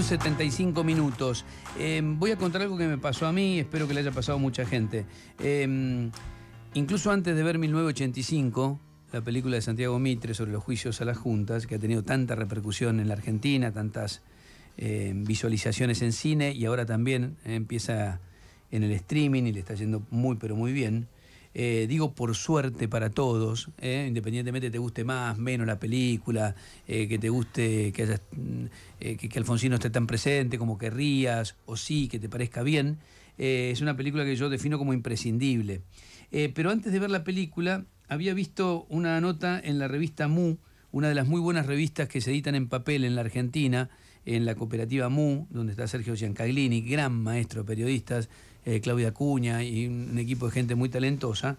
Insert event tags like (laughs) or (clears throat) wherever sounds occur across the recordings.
75 minutos. Em, voy a contar algo que me pasó a mí, espero que le haya pasado a mucha gente. Em, incluso antes de ver 1985, la película de Santiago Mitre sobre los juicios a las juntas, que ha tenido tanta repercusión en la Argentina, tantas em, visualizaciones en cine y ahora también eh, empieza en el streaming y le está yendo muy pero muy bien. Eh, digo por suerte para todos, eh, independientemente te guste más, menos la película, eh, que te guste que, mm, que, que, Alfonsino esté tan presente como querrías, o sí, que te parezca bien, es una película que yo defino como imprescindible. pero antes de ver la película, había visto una nota en la revista Mu, una de las muy buenas revistas que se editan en papel en la Argentina, en la cooperativa Mu, donde está Sergio Giancaglini, gran maestro de periodistas, eh, Claudia Cuña y un, equipo de gente muy talentosa,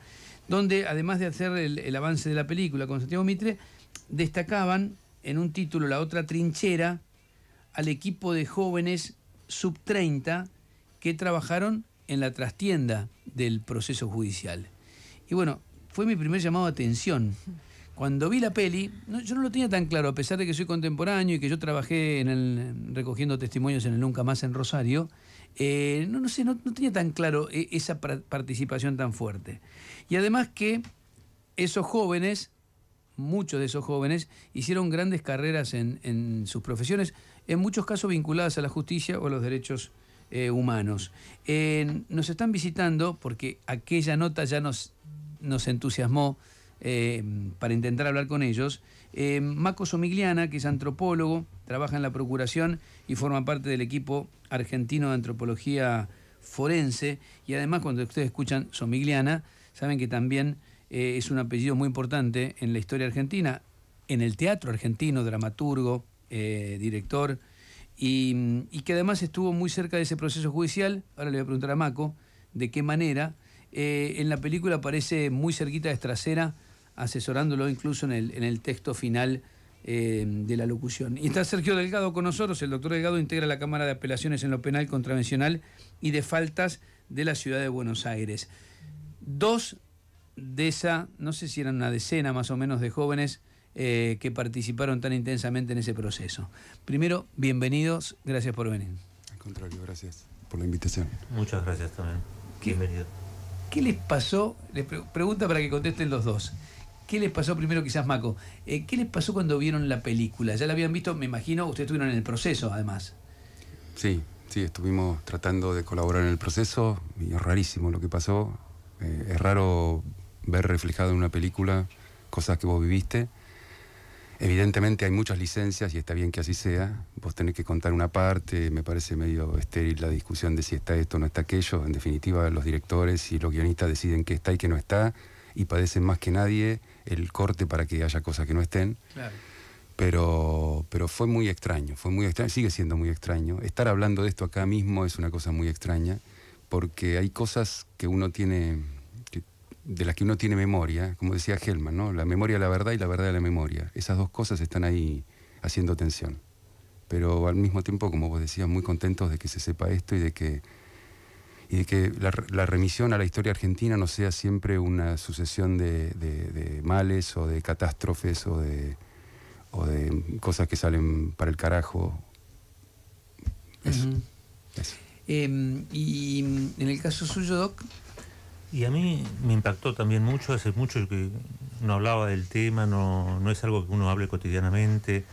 donde además de hacer el, avance de la película con Santiago Mitre, destacaban en un título La otra trinchera al equipo de jóvenes sub 30 que trabajaron en la trastienda del proceso judicial. Y bueno, fue mi primer llamado a atención. Cuando vi la peli, yo no lo tenía tan claro, a pesar de que soy contemporáneo y que yo trabajé en el, recogiendo testimonios en el Nunca Más en Rosario, eh, no, no, no, tenía tan claro eh, esa participación tan fuerte. Y además que esos jóvenes, muchos de esos jóvenes, hicieron grandes carreras en, sus profesiones, en muchos casos vinculadas a la justicia o a los derechos eh, humanos. nos están visitando porque aquella nota ya nos entusiasmó eh, para intentar hablar con ellos. Eh, Maco Somigliana, que es antropólogo, trabaja en la Procuración y forma parte del equipo argentino de antropología forense. Y además, cuando ustedes escuchan Somigliana, saben que también eh, es un apellido muy importante en la historia argentina, en el teatro argentino, dramaturgo, director. Y, que además estuvo muy cerca de ese proceso judicial, ahora le voy a preguntar a Maco, de qué manera, en la película aparece muy cerquita de Estracera asesorándolo incluso en el, texto final eh, de la locución. Y está Sergio Delgado con nosotros. El doctor Delgado integra la Cámara de Apelaciones en lo Penal Contravencional y de Faltas de la Ciudad de Buenos Aires. Dos de esa, no sé si eran una decena más o menos de jóvenes eh, que participaron tan intensamente en ese proceso. Primero, bienvenidos, gracias por venir. Al contrario, gracias por la invitación. Muchas gracias también. ¿Qué, Bienvenido. ¿Qué les pasó? Les pregunta para que contesten los dos. ¿Qué les pasó primero, quizás, Maco? Eh, ¿Qué les pasó cuando vieron la película? Ya la habían visto, me imagino, ustedes estuvieron en el proceso, además. Sí, sí, estuvimos tratando de colaborar en el proceso y es rarísimo lo que pasó. Eh, es raro ver reflejado en una película cosas que vos viviste. Evidentemente hay muchas licencias y está bien que así sea. Vos tenés que contar una parte, me parece medio estéril la discusión de si está esto o no está aquello. En definitiva, los directores y los guionistas deciden qué está y qué no está y padecen más que nadie el corte para que haya cosas que no estén. Pero, pero fue muy extraño, fue muy extraño, sigue siendo muy extraño. Estar hablando de esto acá mismo es una cosa muy extraña, porque hay cosas que uno tiene, de las que uno tiene memoria, como decía Gelman, ¿no? La memoria de la verdad y la verdad de la memoria. Esas dos cosas están ahí haciendo tensión. Pero al mismo tiempo, como vos decías, muy contentos de que se sepa esto y de que y que la, remisión a la historia argentina no sea siempre una sucesión de, males o de catástrofes o de, o de, cosas que salen para el carajo. Em, y en el caso suyo, Doc. Y a mí me impactó también mucho, hace mucho que no hablaba del tema, no, no es algo que uno hable cotidianamente.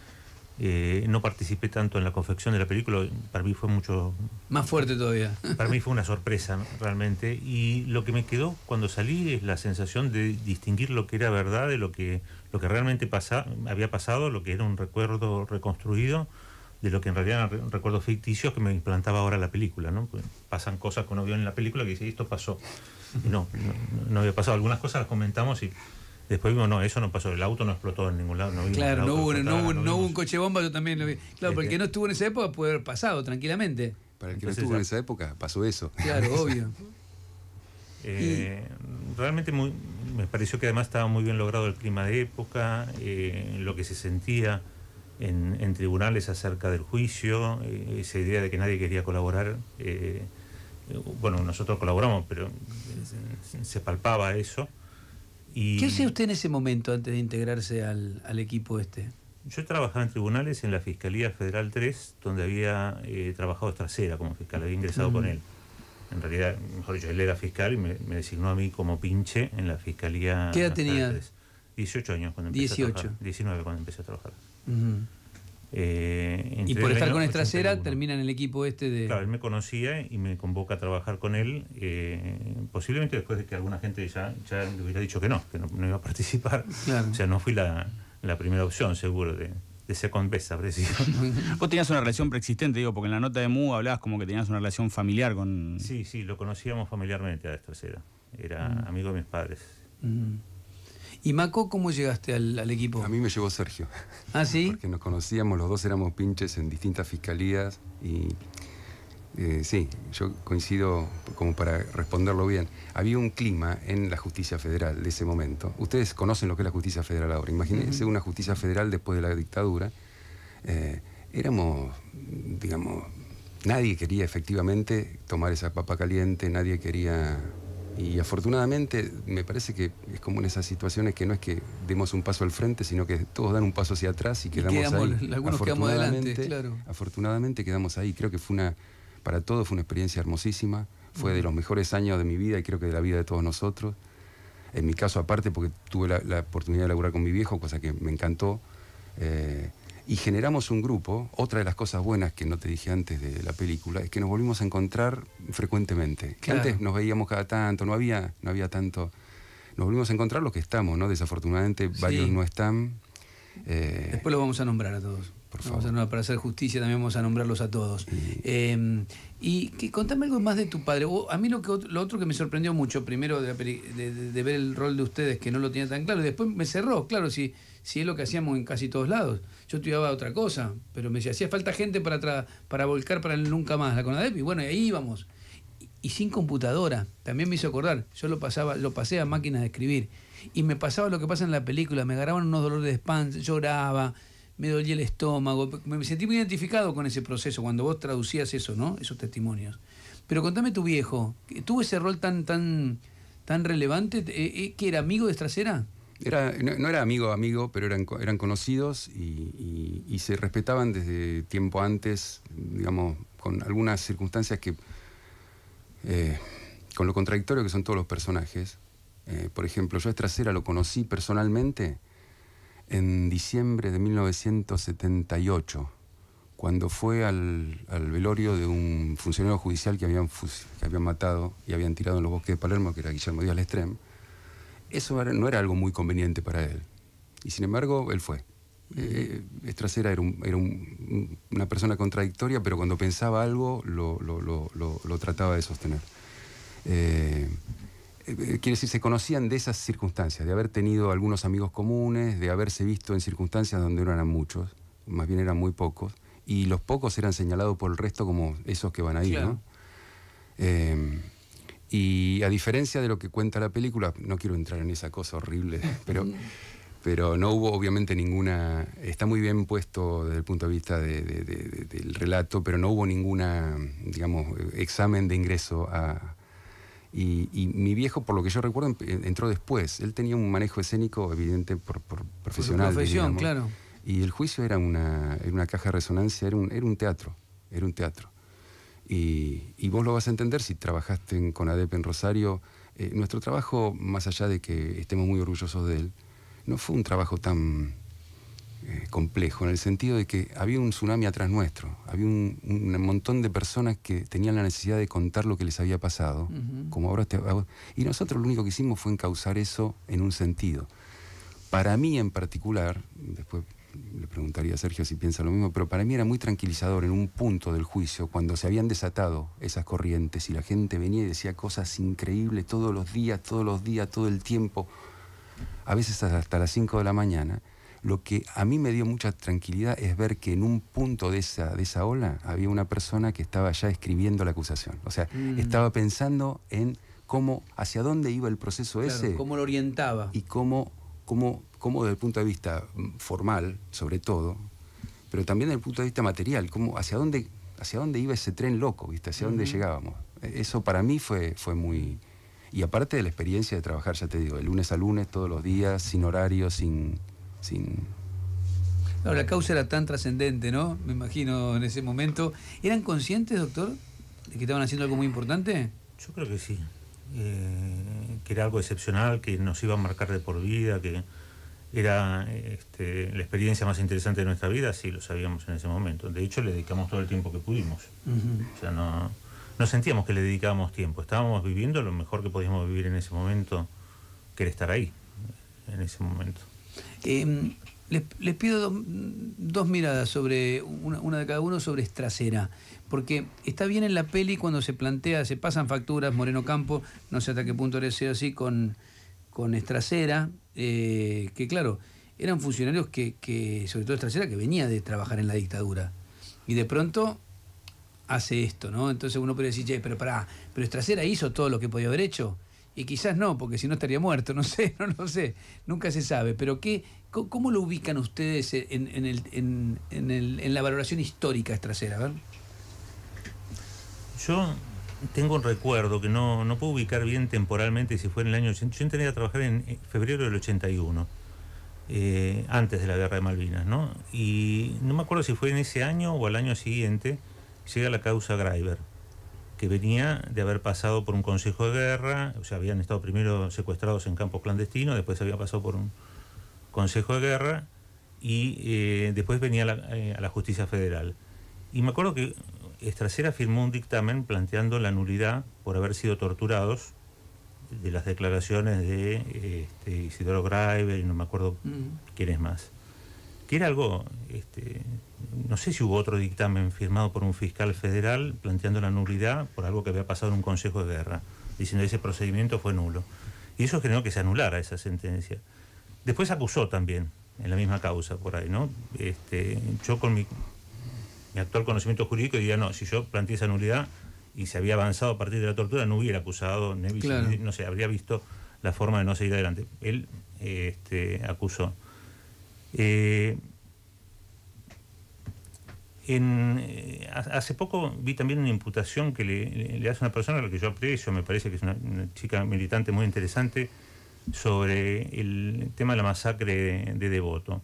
Eh, no participé tanto en la confección de la película, para mí fue mucho... Más fuerte todavía. Para mí fue una (laughs) sorpresa, realmente. Y lo que me quedó cuando salí es la sensación de distinguir lo que era verdad de lo que, lo que realmente había pasado, lo que era un recuerdo reconstruido, de lo que en realidad eran recuerdos ficticios que me implantaba ahora la película. ¿no? Pues pasan cosas que uno vio en la película que dice, esto pasó. (laughs) no, no había pasado. Algunas cosas las comentamos y Después vimos, no, eso no pasó, el auto no explotó en ningún lado. claro, no hubo, no, hubo, un coche bomba, yo también lo vi. Claro, porque este. no estuvo en esa época puede haber pasado tranquilamente. Para el que no estuvo en esa época, pasó eso. Claro, (laughs) obvio. Eh, realmente muy, me pareció que además estaba muy bien logrado el clima de época, eh, lo que se sentía en, tribunales acerca del juicio, eh, esa idea de que nadie quería colaborar. bueno, nosotros colaboramos, pero se palpaba eso. ¿Qué hacía usted en ese momento antes de integrarse al, equipo este? Yo trabajaba en tribunales en la Fiscalía Federal 3, donde había eh, trabajado Trasera como fiscal, había ingresado con él. En realidad, mejor dicho, él era fiscal y me, designó a mí como pinche en la Fiscalía. ¿Qué edad tenía? 18 años cuando empecé a trabajar. 19 cuando empecé a trabajar. Eh, y por estar con Estracera termina en el equipo este de... Claro, él me conocía y me convoca a trabajar con él, eh, posiblemente después de que alguna gente ya, ya le hubiera dicho que no, que no, iba a participar. O sea, no fui la, la primera opción, seguro, de, de Besa, Best, (laughs) Vos tenías una relación preexistente, digo, porque en la nota de Mu hablabas como que tenías una relación familiar con... Sí, sí, lo conocíamos familiarmente a Estracera. Era mm. amigo de mis padres. Mm. ¿Y Maco cómo llegaste al, equipo? A mí me llevó Sergio. ¿Ah, sí? Porque nos conocíamos, los dos éramos pinches en distintas fiscalías y eh, sí, yo coincido como para responderlo bien. Había un clima en la justicia federal de ese momento. Ustedes conocen lo que es la justicia federal ahora. Imagínense una justicia federal después de la dictadura. Eh, éramos, digamos, nadie quería efectivamente tomar esa papa caliente, nadie quería y afortunadamente me parece que es como en esas situaciones que no es que demos un paso al frente, sino que todos dan un paso hacia atrás y quedamos, ahí. Algunos claro. Afortunadamente quedamos ahí. Creo que fue una, para todos fue una experiencia hermosísima. Fue de los mejores años de mi vida y creo que de la vida de todos nosotros. En mi caso aparte, porque tuve la, oportunidad de laburar con mi viejo, cosa que me encantó. Eh, y generamos un grupo. Otra de las cosas buenas que no te dije antes de la película es que nos volvimos a encontrar frecuentemente. antes nos veíamos cada tanto, no había, no había tanto. Nos volvimos a encontrar los que estamos, ¿no? Desafortunadamente varios no están. Eh, después los vamos a nombrar a todos. Por favor. para hacer justicia también vamos a nombrarlos a todos. y em, contame algo más de tu padre. a mí lo, que, lo otro que me sorprendió mucho, primero de, ver el rol de ustedes, que no lo tenía tan claro, y después me cerró, claro, Sí, si es lo que hacíamos en casi todos lados. Yo estudiaba otra cosa, pero me decía, hacía falta gente para, para volcar para nunca más la CONADEP, y bueno, ahí íbamos. Y, sin computadora, también me hizo acordar, yo lo, pasaba, lo pasé a máquinas de escribir, y me pasaba lo que pasa en la película, me agarraban unos dolores de espalda, lloraba, me dolía el estómago, me sentí muy identificado con ese proceso, cuando vos traducías eso, ¿no? Esos testimonios. Pero contame tu viejo, ¿tuvo ese rol tan, tan, tan relevante? Eh, eh, ¿Que era amigo de trasera no, era amigo amigo, pero eran, eran conocidos y, se respetaban desde tiempo antes, digamos, con algunas circunstancias que, eh, con lo contradictorio que son todos los personajes. Eh, por ejemplo, yo a Estracera lo conocí personalmente en diciembre de 1978, cuando fue al, velorio de un funcionario judicial que habían, que habían matado y habían tirado en los bosques de Palermo, que era Guillermo Díaz Lestrem eso no era algo muy conveniente para él. Y sin embargo, él fue. Eh, Estrasera era, una persona contradictoria, pero cuando pensaba algo lo, trataba de sostener. Eh, eh, quiere decir, se conocían de esas circunstancias, de haber tenido algunos amigos comunes, de haberse visto en circunstancias donde no eran muchos, más bien eran muy pocos, y los pocos eran señalados por el resto como esos que van a ir. Y a diferencia de lo que cuenta la película, no quiero entrar en esa cosa horrible, (laughs) pero, pero no hubo obviamente ninguna, está muy bien puesto desde el punto de vista del relato, pero no hubo ninguna, digamos, examen de ingreso a, y, mi viejo, por lo que yo recuerdo, entró después. Él tenía un manejo escénico evidente por, por profesional. profesión, claro. Y el juicio era una, era una caja de resonancia, era un, era un teatro, era un teatro. Y, vos lo vas a entender si trabajaste con ADEP en Rosario. Eh, nuestro trabajo, más allá de que estemos muy orgullosos de él, no fue un trabajo tan eh, complejo, en el sentido de que había un tsunami atrás nuestro, había un, montón de personas que tenían la necesidad de contar lo que les había pasado, como ahora Y nosotros lo único que hicimos fue encauzar eso en un sentido. Para mí en particular, después le preguntaría a Sergio si piensa lo mismo, pero para mí era muy tranquilizador en un punto del juicio, cuando se habían desatado esas corrientes y la gente venía y decía cosas increíbles todos los días, todos los días, todo el tiempo, a veces hasta las 5 de la mañana, lo que a mí me dio mucha tranquilidad es ver que en un punto de esa, de esa ola había una persona que estaba ya escribiendo la acusación, o sea, mm. estaba pensando en cómo, hacia dónde iba el proceso ese. Cómo lo orientaba. Y cómo como desde el punto de vista mm, formal, sobre todo, pero también desde el punto de vista material, cómo, hacia, dónde, hacia dónde iba ese tren loco, ¿viste? hacia dónde llegábamos. E, eso para mí fue, fue muy... Y aparte de la experiencia de trabajar, ya te digo, de lunes a lunes, todos los días, sin horario, sin... sin... la causa era tan trascendente, ¿no? Me imagino en ese momento. ¿Eran conscientes, doctor, de que estaban haciendo algo muy importante? Yo creo que sí. Eh, que era algo excepcional, que nos iba a marcar de por vida, que era este, la experiencia más interesante de nuestra vida, sí lo sabíamos en ese momento. De hecho, le dedicamos todo el tiempo que pudimos. O sea, no, sentíamos que le dedicábamos tiempo, estábamos viviendo lo mejor que podíamos vivir en ese momento, que era estar ahí, en ese momento. Em, les, pido dos, miradas sobre una, de cada uno sobre Estracera, porque está bien en la peli cuando se plantea, se pasan facturas, Moreno Campo, no sé hasta qué punto debe ser así con, con Estracera, eh, que claro, eran funcionarios que, que, sobre todo Estracera, que venía de trabajar en la dictadura. Y de pronto hace esto, ¿no? Entonces uno puede decir, che, pero pará, pero Estracera hizo todo lo que podía haber hecho y quizás no, porque si no estaría muerto, (laughs) no sé, no, lo sé, nunca se sabe. Pero ¿qué, ¿cómo lo ubican ustedes en, en, el, en, en la valoración histórica extrasera. Yo tengo un recuerdo que no, no puedo ubicar bien temporalmente si fue en el año 80. Yo tenía a trabajar en febrero del 81, eh, antes de la guerra de Malvinas, ¿no? Y no me acuerdo si fue en ese año o al año siguiente, llega la causa Greiber que venía de haber pasado por un consejo de guerra, o sea, habían estado primero secuestrados en campos clandestinos, después había pasado por un consejo de guerra y eh, después venía eh, a la justicia federal. Y me acuerdo que Estracera firmó un dictamen planteando la nulidad por haber sido torturados de las declaraciones de este, Isidoro Graiver y no me acuerdo mm. quién es más que era algo, este, no sé si hubo otro dictamen firmado por un fiscal federal planteando la nulidad por algo que había pasado en un consejo de guerra, diciendo que ese procedimiento fue nulo. Y eso generó que se anulara esa sentencia. Después acusó también, en la misma causa, por ahí, ¿no? Este, yo con mi, actual conocimiento jurídico diría, no, si yo planteé esa nulidad y se había avanzado a partir de la tortura, no hubiera acusado, no sé, habría visto la forma de no seguir adelante. Él este, acusó. Eh, eh, hace poco vi también una imputación que le, hace una persona a la que yo aprecio, me parece que es una, chica militante muy interesante, sobre el tema de la masacre de, Devoto.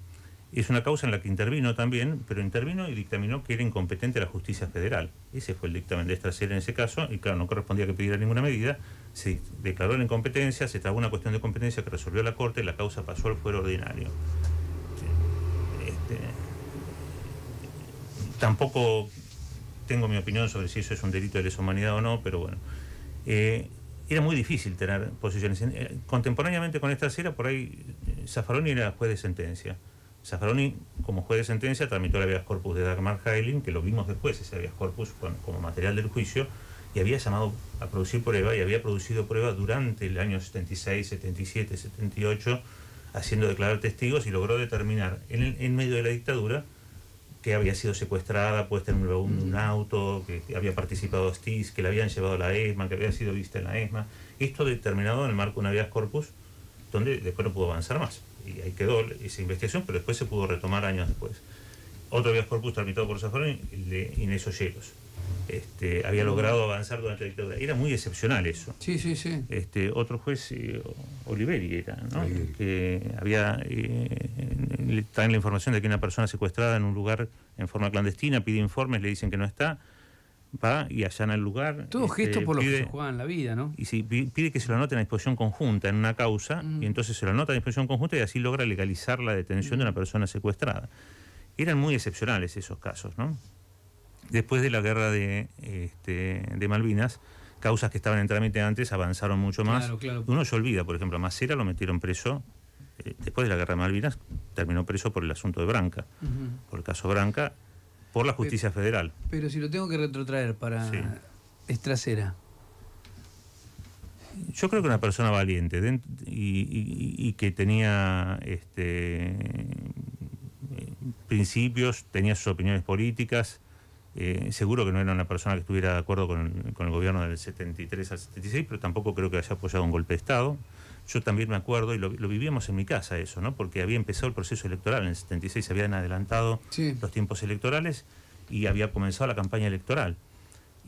Es una causa en la que intervino también, pero intervino y dictaminó que era incompetente la justicia federal. Ese fue el dictamen de esta serie en ese caso, y claro, no correspondía que pidiera ninguna medida. Se declaró la incompetencia, se trabó una cuestión de competencia que resolvió la Corte y la causa pasó al fuero ordinario. tampoco tengo mi opinión sobre si eso es un delito de lesa humanidad o no, pero bueno. Eh, era muy difícil tener posiciones. Eh, contemporáneamente con esta acera, por ahí, eh, Zaffaroni era juez de sentencia. Zaffaroni, como juez de sentencia, tramitó el habeas corpus de Dagmar Heiling, que lo vimos después, ese habeas corpus como material del juicio, y había llamado a producir prueba y había producido prueba durante el año 76, 77, 78, haciendo declarar testigos y logró determinar en medio de la dictadura que había sido secuestrada, puesta en un auto, que había participado Stis, que la habían llevado a la ESMA, que había sido vista en la ESMA. Esto determinado en el marco de una habeas corpus, donde después no pudo avanzar más. Y ahí quedó esa investigación, pero después se pudo retomar años después. Otro habeas corpus tramitado por Zaffaroni, el de Inés Ollelos. Este, había logrado avanzar durante la dictadura. Era muy excepcional eso. Sí, sí, sí. Este, otro juez, eh, Oliveri era, ¿no? Que había, eh, traen la información de que una persona secuestrada en un lugar en forma clandestina, pide informes, le dicen que no está, va y allana el lugar. Todo este, gesto por lo que se juega en la vida, ¿no? Y si, pide que se lo anoten en la disposición conjunta, en una causa, mm. y entonces se lo anota en la disposición conjunta y así logra legalizar la detención de una mm. persona secuestrada. Eran muy excepcionales esos casos, ¿no? después de la guerra de, este, de Malvinas, causas que estaban en trámite antes avanzaron mucho más. Uno se olvida, por ejemplo, a Macera lo metieron preso, eh, después de la guerra de Malvinas, terminó preso por el asunto de Branca, por el caso Branca, por la justicia eh, federal. Pero si lo tengo que retrotraer para es trasera. Yo creo que una persona valiente y, que tenía este, eh, principios, tenía sus opiniones políticas, eh, seguro que no era una persona que estuviera de acuerdo con, el gobierno del 73 al 76, pero tampoco creo que haya apoyado un golpe de Estado. Yo también me acuerdo, y lo, vivíamos en mi casa eso, ¿no? porque había empezado el proceso electoral, en el 76 se habían adelantado los tiempos electorales y había comenzado la campaña electoral.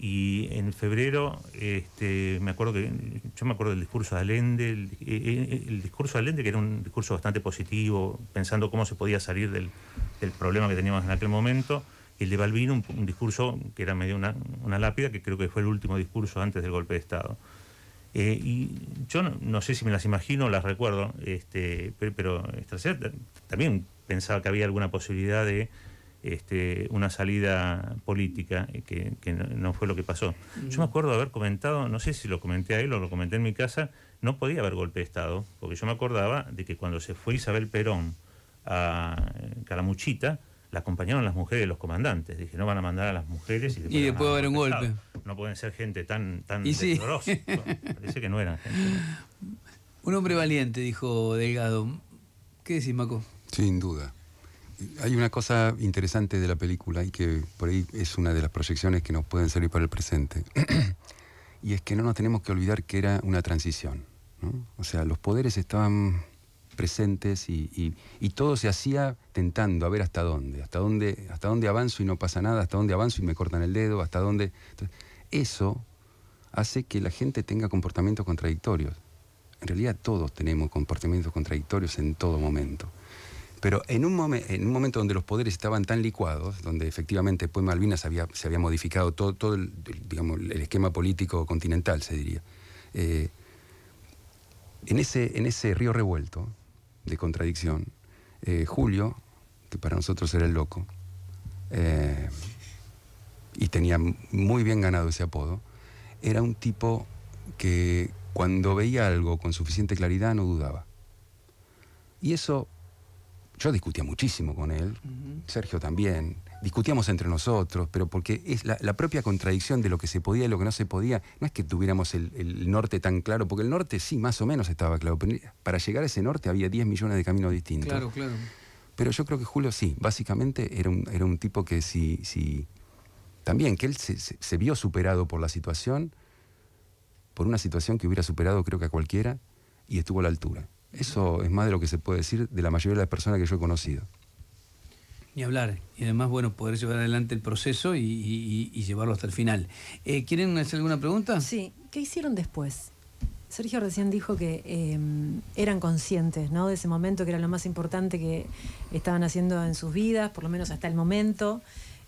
Y en febrero, este, me acuerdo que yo me acuerdo del discurso de Allende, eh, eh, el, discurso de Allende que era un discurso bastante positivo, pensando cómo se podía salir del, del problema que teníamos en aquel momento el de Balbino, un, discurso que era medio una, lápida, que creo que fue el último discurso antes del golpe de Estado. Eh, y yo no, sé si me las imagino o las recuerdo, este, pero, también pensaba que había alguna posibilidad de este, una salida política, eh, que, no, fue lo que pasó. Mm. Yo me acuerdo de haber comentado, no sé si lo comenté a él o lo comenté en mi casa, no podía haber golpe de Estado, porque yo me acordaba de que cuando se fue Isabel Perón a eh, Calamuchita, la acompañaron las mujeres y los comandantes. Dije, no van a mandar a las mujeres y después, y después va a haber un golpe. No pueden ser gente tan, tan y Parece que no eran gente. (laughs) Un hombre valiente, dijo Delgado. ¿Qué decís, Maco? Sin duda. Hay una cosa interesante de la película y que por ahí es una de las proyecciones que nos pueden servir para el presente. (clears throat) y es que no nos tenemos que olvidar que era una transición. O sea, los poderes estaban presentes y, todo se hacía tentando a ver hasta dónde, hasta dónde, hasta dónde avanzo y no pasa nada, hasta dónde avanzo y me cortan el dedo, hasta dónde. eso hace que la gente tenga comportamientos contradictorios. En realidad todos tenemos comportamientos contradictorios en todo momento. Pero en un, en un momento donde los poderes estaban tan licuados, donde efectivamente después Malvinas había, se había modificado todo, todo el, esquema político continental, se diría, eh, en, ese, en ese río revuelto, de contradicción. Eh, Julio, que para nosotros era el loco, eh, y tenía muy bien ganado ese apodo, era un tipo que cuando veía algo con suficiente claridad no dudaba. Y eso yo discutía muchísimo con él, Sergio también, discutíamos entre nosotros, pero porque es la, propia contradicción de lo que se podía y lo que no se podía, no es que tuviéramos el, norte tan claro, porque el norte sí, más o menos estaba claro, pero para llegar a ese norte había 10 millones de caminos distintos. Claro, claro. Pero yo creo que Julio sí, básicamente era un, era un tipo que sí, también, que él se vio superado por la situación, por una situación que hubiera superado creo que a cualquiera, y estuvo a la altura. Eso es más de lo que se puede decir de la mayoría de las personas que yo he conocido. Ni hablar. Y además, bueno, poder llevar adelante el proceso y, llevarlo hasta el final. Eh, ¿Quieren hacer alguna pregunta? Sí. ¿Qué hicieron después? Sergio recién dijo que em, eran conscientes ¿no? de ese momento, que era lo más importante que estaban haciendo en sus vidas, por lo menos hasta el momento.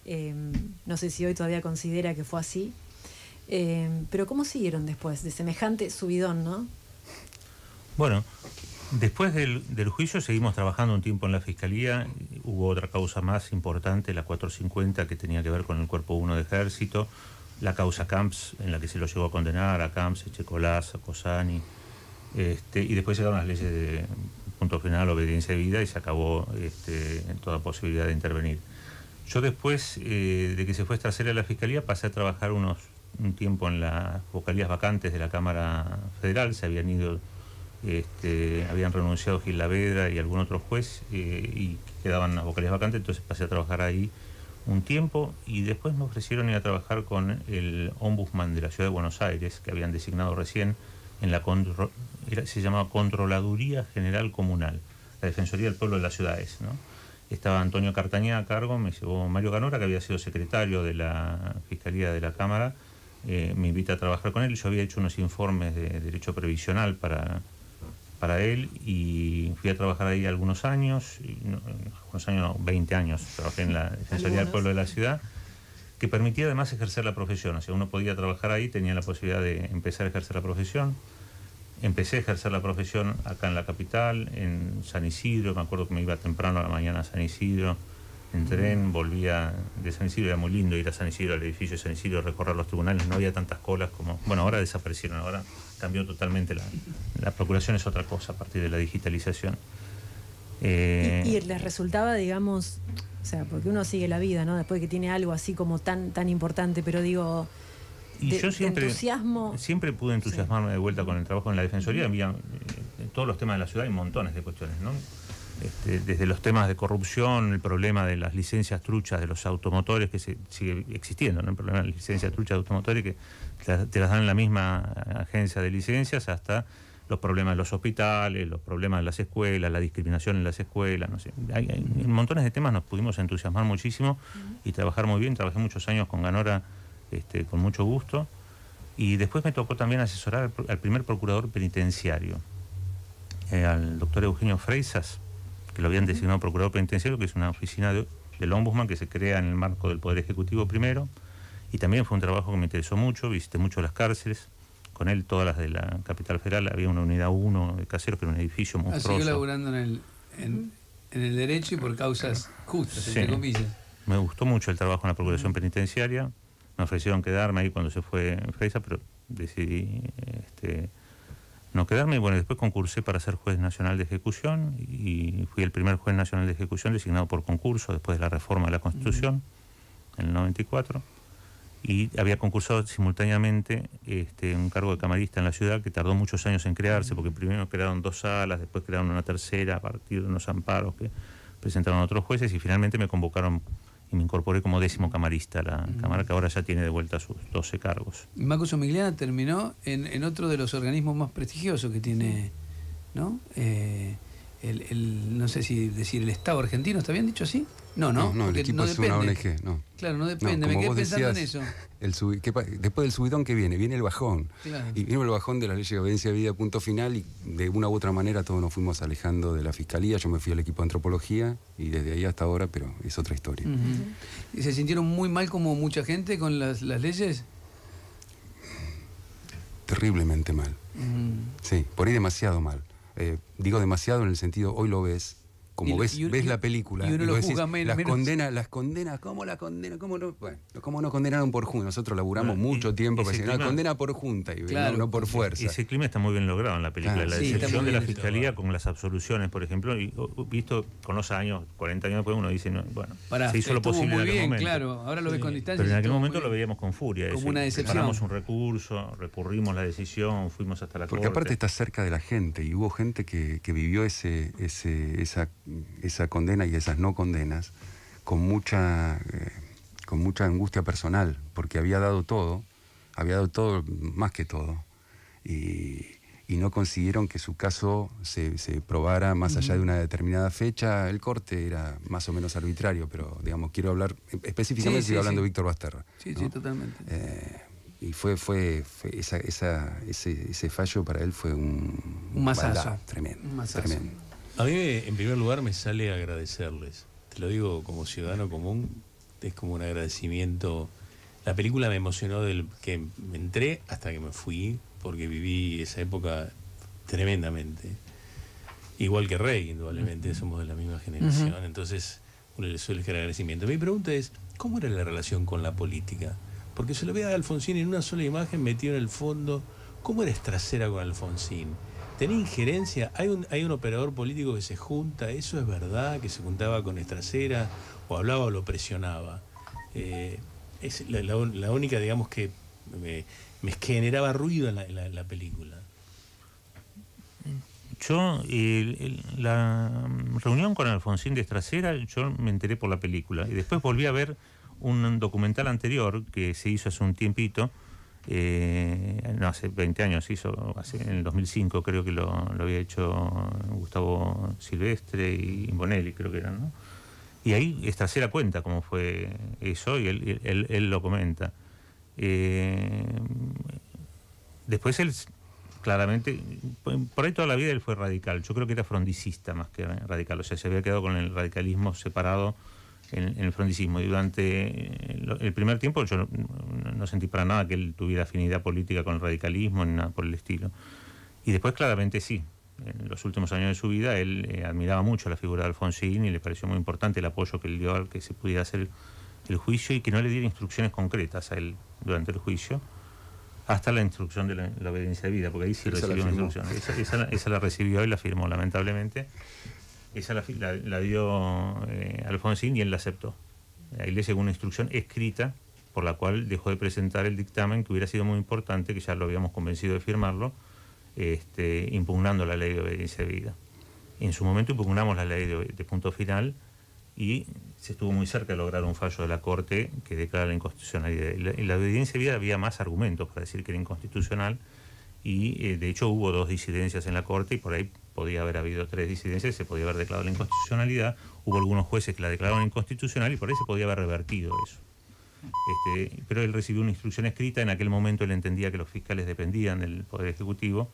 Em, no sé si hoy todavía considera que fue así. Em, pero ¿cómo siguieron después de semejante subidón? ¿no? Bueno, Después del, del, juicio seguimos trabajando un tiempo en la Fiscalía. Hubo otra causa más importante, la 450, que tenía que ver con el Cuerpo 1 de Ejército. La causa Camps, en la que se lo llevó a condenar a Camps, Echecolás, a Cosani. Este, y después llegaron las leyes de punto final, obediencia de vida, y se acabó este, toda posibilidad de intervenir. Yo después eh, de que se fue trasera a la Fiscalía pasé a trabajar unos, un tiempo en las vocalías vacantes de la Cámara Federal. Se habían ido este, habían renunciado Gil y algún otro juez eh, y quedaban las vocales vacantes, entonces pasé a trabajar ahí un tiempo y después me ofrecieron ir a trabajar con el ombudsman de la ciudad de Buenos Aires, que habían designado recién en la se llamaba Controladuría General Comunal, la Defensoría del Pueblo de las Ciudades. Estaba Antonio Cartañá a cargo, me llevó Mario Canora, que había sido secretario de la Fiscalía de la Cámara, eh, me invita a trabajar con él. Yo había hecho unos informes de derecho previsional para para él y fui a trabajar ahí algunos años, unos años, 20 años, trabajé en la Defensoría del Pueblo de la Ciudad, que permitía además ejercer la profesión, o sea, uno podía trabajar ahí, tenía la posibilidad de empezar a ejercer la profesión. Empecé a ejercer la profesión acá en la capital, en San Isidro, me acuerdo que me iba temprano a la mañana a San Isidro, en tren, volvía de San Isidro, era muy lindo ir a San Isidro, al edificio de San Isidro, recorrer los tribunales, no había tantas colas como, bueno, ahora desaparecieron, ahora cambió totalmente la, procuración, es otra cosa a partir de la digitalización. ¿Y, eh, les resultaba, digamos, o sea, porque uno sigue la vida, ¿no? Después que tiene algo así como tan, tan importante, pero digo, entusiasmo... siempre pude entusiasmarme de vuelta con el trabajo en la Defensoría. Había, eh, todos los temas de la ciudad hay montones de cuestiones, ¿no? Este, desde los temas de corrupción, el problema de las licencias truchas de los automotores, que sigue existiendo, el problema de las licencias truchas de automotores que te las dan la misma agencia de licencias, hasta los problemas de los hospitales, los problemas de las escuelas, la discriminación en las escuelas, no Hay, montones de temas, nos pudimos entusiasmar muchísimo y trabajar muy bien. Trabajé muchos años con Ganora este, con mucho gusto. Y después me tocó también asesorar al, primer procurador penitenciario, eh, al doctor Eugenio Freisas que lo habían designado procurador penitenciario, que es una oficina del Ombudsman que se crea en el marco del Poder Ejecutivo primero, y también fue un trabajo que me interesó mucho, visité mucho las cárceles, con él todas las de la capital federal, había una unidad 1 de caseros que era un edificio ah, monstruoso. Así laburando en el, en, el derecho y por causas justas, Me gustó mucho el trabajo en la Procuración Penitenciaria, me ofrecieron quedarme ahí cuando se fue en Freisa, pero decidí este, no quedarme. Y bueno, después concursé para ser juez nacional de ejecución y fui el primer juez nacional de ejecución designado por concurso después de la reforma de la Constitución en el 94. Y había concursado simultáneamente este, un cargo de camarista en la ciudad que tardó muchos años en crearse, porque primero crearon dos salas, después crearon una tercera a partir de unos amparos que presentaron otros jueces y finalmente me convocaron y me incorporé como décimo camarista a la mm. Cámara, que ahora ya tiene de vuelta sus 12 cargos. Marcos terminó en, otro de los organismos más prestigiosos que tiene, ¿no? Eh, el, no sé si decir el Estado argentino, ¿está bien dicho así? No, no, no, el equipo es una ONG, Claro, no depende, me quedé pensando en eso. después del subidón que viene, viene el bajón. Y vino el bajón de la ley de obediencia de vida, punto final, y de una u otra manera todos nos fuimos alejando de la fiscalía, yo me fui al equipo de antropología y desde ahí hasta ahora, pero es otra historia. ¿Y se sintieron muy mal como mucha gente con las, leyes? Terriblemente mal. Sí, por ahí demasiado mal. Eh, digo demasiado en el sentido, hoy lo ves, como ves, la película y, uno lo juzga menos, las condenas, condena, las condenas. ¿cómo la condena? ¿Cómo no? Bueno, ¿cómo nos condenaron por junta? Nosotros laburamos mucho tiempo para decir, condena por junta y no, por fuerza. Ese clima está muy bien logrado en la película, la de la fiscalía con las absoluciones, por ejemplo, y visto con los años, 40 años después uno dice, bueno, se hizo lo posible en aquel Claro, ahora lo con distancia. Pero en aquel momento lo veíamos con furia, como una decepción. Paramos un recurso, recurrimos la decisión, fuimos hasta la Porque aparte está cerca de la gente y hubo gente que, vivió ese esa esa condena y esas no condenas con mucha, eh, con mucha angustia personal, porque había dado todo, había dado todo, más que todo, y, no consiguieron que su caso se, se probara más allá de una determinada fecha. El corte era más o menos arbitrario, pero digamos, quiero hablar, específicamente hablando de Víctor Basterra. Eh, y fue, fue, ese, ese, fallo para él fue un, un Un masazo. Tremendo. A mí, en primer lugar, me sale agradecerles. Te lo digo como ciudadano común, es como un agradecimiento. La película me emocionó del que me entré hasta que me fui, porque viví esa época tremendamente. Igual que Rey, indudablemente, somos de la misma generación, entonces uno le suele agradecimiento. Mi pregunta es, ¿cómo era la relación con la política? Porque se lo ve a Alfonsín en una sola imagen metido en el fondo. ¿Cómo eres trasera con Alfonsín? ¿Tenía injerencia? ¿Hay un, ¿Hay un operador político que se junta? ¿Eso es verdad? ¿Que se juntaba con Estracera? ¿O hablaba o lo presionaba? Eh, es la, única, digamos, que me, generaba ruido en la, película. Yo, la reunión con Alfonsín de Estracera, yo me enteré por la película. Y después volví a ver un documental anterior que se hizo hace un tiempito, eh, no, hace 20 años hizo, en el 2005 creo que lo, había hecho Gustavo Silvestre y Bonelli, creo que eran, ¿no? Y ahí esta se cuenta cómo fue eso y él, él, él lo comenta. Eh, después él, claramente, por ahí toda la vida él fue radical. Yo creo que era frondicista más que radical. O sea, se había quedado con el radicalismo separado en, el frondicismo. Y durante eh, el, primer tiempo yo no, sentí para nada que él tuviera afinidad política con el radicalismo ni nada por el estilo. Y después claramente sí. En los últimos años de su vida él eh, admiraba mucho la figura de Alfonsín y le pareció muy importante el apoyo que le dio al que se pudiera hacer el juicio y que no le diera instrucciones concretas a él durante el juicio hasta la instrucción de la, obediencia de vida, porque ahí sí recibió una instrucción. esa, la recibió y la firmó, lamentablemente. Esa la, la, dio eh, Alfonsín y él la aceptó. Ahí le llegó una instrucción escrita por la cual dejó de presentar el dictamen que hubiera sido muy importante, que ya lo habíamos convencido de firmarlo, este, impugnando la ley de obediencia de vida. En su momento impugnamos la ley de, punto final y se estuvo muy cerca de lograr un fallo de la Corte que declara la inconstitucionalidad. En la, obediencia de vida había más argumentos para decir que era inconstitucional y eh, de hecho hubo dos disidencias en la Corte y por ahí podía haber habido tres disidencias, se podía haber declarado la inconstitucionalidad, hubo algunos jueces que la declararon inconstitucional y por ahí se podía haber revertido eso. Este, pero él recibió una instrucción escrita, en aquel momento él entendía que los fiscales dependían del Poder Ejecutivo,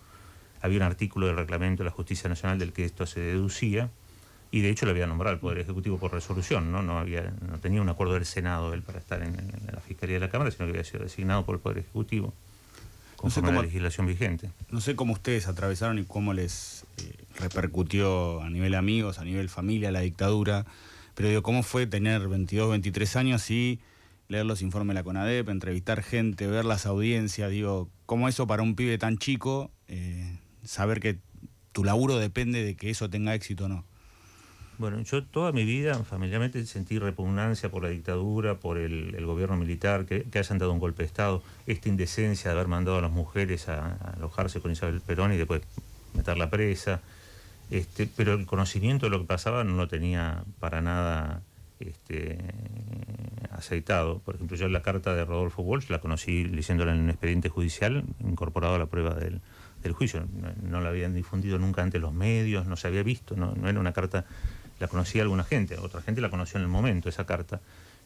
había un artículo del reglamento de la Justicia Nacional del que esto se deducía, y de hecho lo había nombrado el Poder Ejecutivo por resolución, no, no, había, no tenía un acuerdo del Senado él para estar en la Fiscalía de la Cámara, sino que había sido designado por el Poder Ejecutivo no sé la legislación vigente. No sé cómo ustedes atravesaron y cómo les eh, repercutió a nivel amigos, a nivel familia, la dictadura, pero digo, ¿cómo fue tener 22, 23 años y leer los informes de la CONADEP, entrevistar gente, ver las audiencias? Digo, ¿cómo eso para un pibe tan chico, eh, saber que tu laburo depende de que eso tenga éxito o no? Bueno, yo toda mi vida familiarmente sentí repugnancia por la dictadura, por el, gobierno militar, que, hayan dado un golpe de Estado, esta indecencia de haber mandado a las mujeres a, alojarse con Isabel Perón y después meterla presa. Este, pero el conocimiento de lo que pasaba no lo tenía para nada este, aceitado. Por ejemplo, yo la carta de Rodolfo Walsh la conocí leyéndola en un expediente judicial incorporado a la prueba del, juicio. No, la habían difundido nunca ante los medios, no se había visto, no era una carta la conocía alguna gente, otra gente la conoció en el momento, esa carta.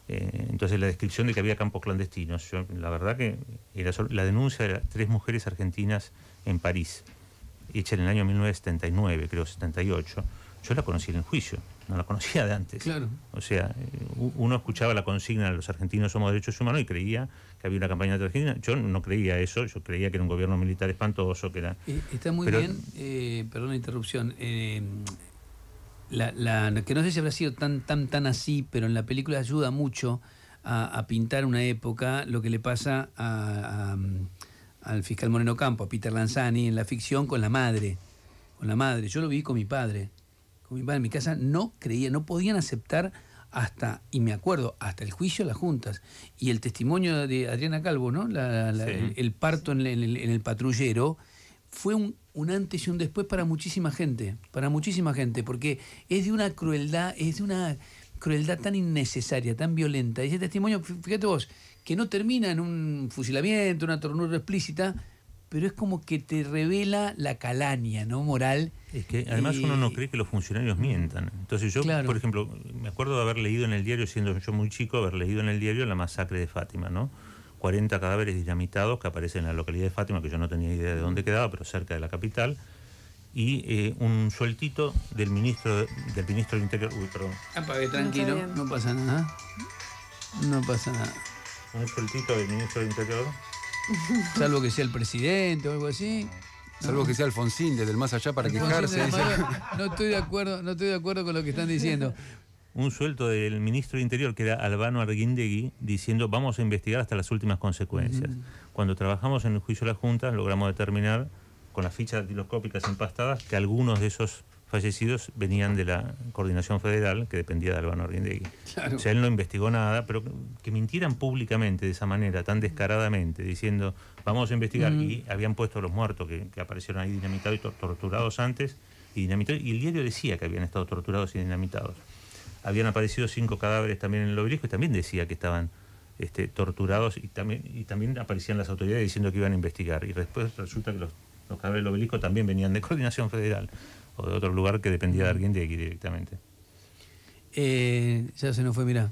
Eh, entonces la descripción de que había campos clandestinos, la verdad que era la denuncia de tres mujeres argentinas en París, hecha en el año 1979, creo, 78, yo la conocí en el juicio, no la conocía de antes. Claro. O sea, uno escuchaba la consigna de los argentinos somos derechos humanos y creía que había una campaña de Argentina. Yo no creía eso, yo creía que era un gobierno militar espantoso, que era... Eh, está muy bien, eh, perdón la interrupción que no sé si habrá sido tan, tan, tan así, pero en la película ayuda mucho a, pintar una época, lo que le pasa al fiscal Moreno Campo, a Peter Lanzani, en la ficción con la madre. Con la madre. Yo lo vi con mi padre. Con mi padre en mi casa no creía, no podían aceptar hasta, y me acuerdo, hasta el juicio las juntas. Y el testimonio de Adriana Calvo, ¿no? el, parto en el patrullero fue un, antes y un después para muchísima gente, para muchísima gente, porque es de una crueldad, es de una crueldad tan innecesaria, tan violenta. Y ese testimonio, fíjate vos, que no termina en un fusilamiento, una tornura explícita, pero es como que te revela la calaña, ¿no? Moral. Es que además uno no cree que los funcionarios mientan. Entonces yo, por ejemplo, me acuerdo de haber leído en el diario, siendo yo muy chico, haber leído en el diario la masacre de Fátima, ¿no? 40 cadáveres dinamitados que aparecen en la localidad de Fátima, que yo no tenía idea de dónde quedaba, pero cerca de la capital, y eh, un sueltito del ministro del ministro del Interior. Uy, perdón. Apague, ah, tranquilo, no, pasa nada. No pasa nada. Un sueltito del ministro del Interior. (laughs) Salvo que sea el presidente o algo así. Salvo que sea Alfonsín desde el más allá para quejarse. No estoy de acuerdo, no estoy de acuerdo con lo que están diciendo un suelto del ministro de Interior, que era Albano Arguindegui, diciendo vamos a investigar hasta las últimas consecuencias. Mm. Cuando trabajamos en el juicio de la Junta, logramos determinar, con las fichas dactiloscópicas empastadas, que algunos de esos fallecidos venían de la Coordinación Federal, que dependía de Albano Arguindegui. O sea, él no investigó nada, pero que mintieran públicamente de esa manera, tan descaradamente, diciendo vamos a investigar, mm. y habían puesto los muertos que, aparecieron ahí dinamitados y torturados antes, y, y el diario decía que habían estado torturados y dinamitados habían aparecido cinco cadáveres también en el obelisco y también decía que estaban este, torturados y también, también aparecían las autoridades diciendo que iban a investigar. Y después resulta que los, los cadáveres del obelisco también venían de (laughs) Coordinación Federal o de otro lugar que dependía de alguien de aquí directamente. Eh, ya se nos fue, mirá.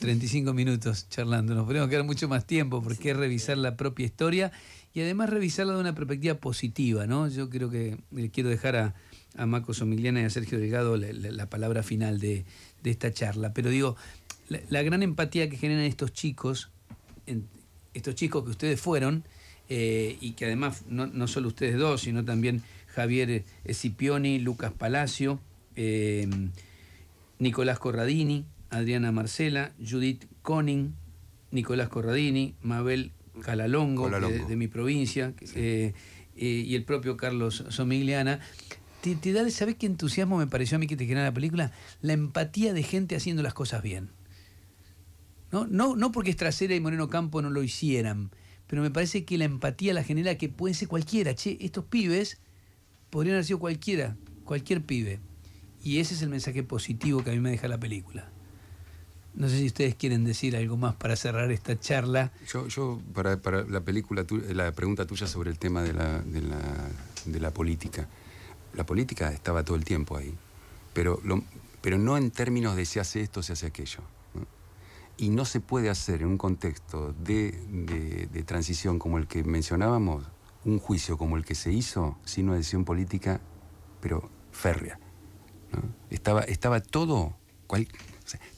35 minutos charlando. Nos podemos quedar mucho más tiempo porque es revisar la propia historia y además revisarla de una perspectiva positiva, ¿no? Yo creo que eh, quiero dejar a, a Marcos Somigliana y a Sergio Delgado la, palabra final de, esta charla, pero digo, la, gran empatía que generan estos chicos, estos chicos que ustedes fueron, eh, y que además no, solo ustedes dos, sino también Javier Escipioni, eh, Lucas Palacio, eh, Nicolás Corradini, Adriana Marcela, Judith Conning, Nicolás Corradini, Mabel Calalongo, De, mi provincia, y el propio Carlos Somigliana, ¿sabes qué entusiasmo me pareció a mí que te genera la película? La empatía de gente haciendo las cosas bien. No, no, porque Estrasera y Moreno Campo no lo hicieran, pero me parece que la empatía la genera que puede ser cualquiera. Che, estos pibes podrían haber sido cualquiera, cualquier pibe. Y ese es el mensaje positivo que a mí me deja la película. No sé si ustedes quieren decir algo más para cerrar esta charla. Yo, yo para, la película, la pregunta tuya sobre el tema de la política la política estaba todo el tiempo ahí, pero, pero no en términos de si hace esto, se hace aquello. Y no se puede hacer en un contexto de, transición como el que mencionábamos, un juicio como el que se hizo, sin una decisión política, pero férrea. Estaba, estaba todo,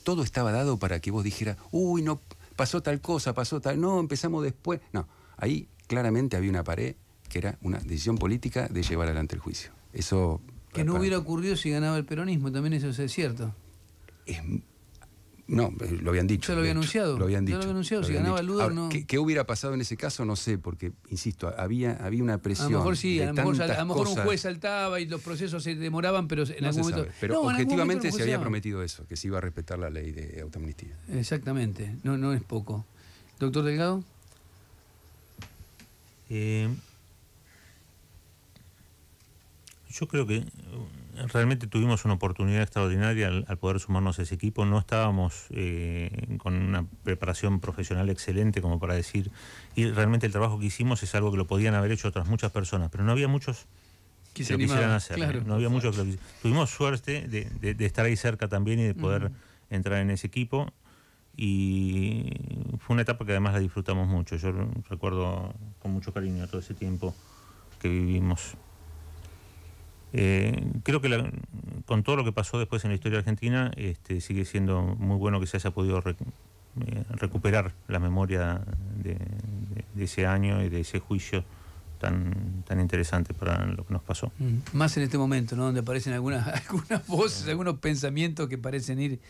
todo estaba dado para que vos dijeras, uy, no, pasó tal cosa, pasó tal, no, empezamos después. No, ahí claramente había una pared que era una decisión política de llevar adelante el juicio. Eso. Que no hubiera ocurrido si ganaba el peronismo, también eso es cierto. no, eh, lo habían dicho. se lo había anunciado. Lo habían dicho. lo había anunciado, ¿qué, hubiera pasado en ese caso? No sé, porque, insisto, había, había una presión. A lo mejor sí, a lo mejor, un juez saltaba y los procesos se demoraban, pero en algún momento. pero objetivamente se había prometido eso, que se iba a respetar la ley de autoamnistía. Exactamente, no, no es poco. Doctor Delgado. Eh, yo creo que eh, realmente tuvimos una oportunidad extraordinaria al, poder sumarnos a ese equipo. No estábamos eh, con una preparación profesional excelente como para decir, y realmente el trabajo que hicimos es algo que lo podían haber hecho otras muchas personas, pero no había muchos que, lo quisieran hacer. ¿eh? no había Tuvimos suerte de, estar ahí cerca también y de poder entrar en ese equipo. Y fue una etapa que además la disfrutamos mucho. Yo recuerdo con mucho cariño todo ese tiempo que vivimos. Eh, creo que con todo lo que pasó después en la historia argentina, este, sigue siendo muy bueno que se haya podido eh, recuperar la memoria de, ese año y de ese juicio tan, tan interesante para lo que nos pasó. Mm, más en este momento, ¿no? Donde aparecen algunas, (laughs) algunas voces, algunos pensamientos que parecen ir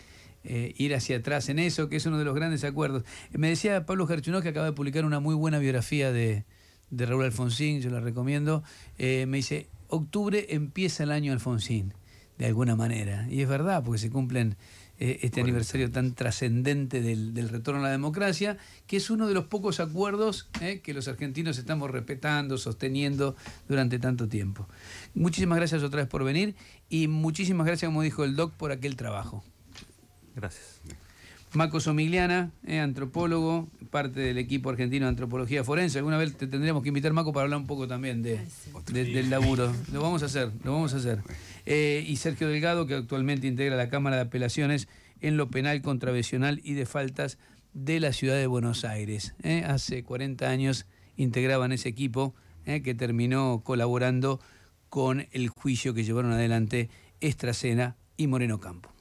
eh, ir hacia atrás en eso, que es uno de los grandes acuerdos. Me decía Pablo Gerchunó, que acaba de publicar una muy buena biografía de, Raúl Alfonsín, yo la recomiendo. me dice, octubre empieza el año Alfonsín, de alguna manera. Y es verdad, porque se cumplen eh, este aniversario tan trascendente del, retorno a la democracia, que es uno de los pocos acuerdos eh, que los argentinos estamos respetando, sosteniendo durante tanto tiempo. Muchísimas gracias otra vez por venir y muchísimas gracias, como dijo el doc, por aquel trabajo. Gracias. Maco Somigliana, eh, antropólogo, parte del equipo argentino de antropología forense. Alguna vez te tendríamos que invitar, Maco, para hablar un poco también de, del laburo. Lo vamos a hacer, lo vamos a hacer. Eh, y Sergio Delgado, que actualmente integra la Cámara de Apelaciones en lo penal, contravencional y de faltas de la ciudad de Buenos Aires. Eh, hace 40 años integraban ese equipo que terminó colaborando con el juicio que llevaron adelante Estracena y Moreno Campo.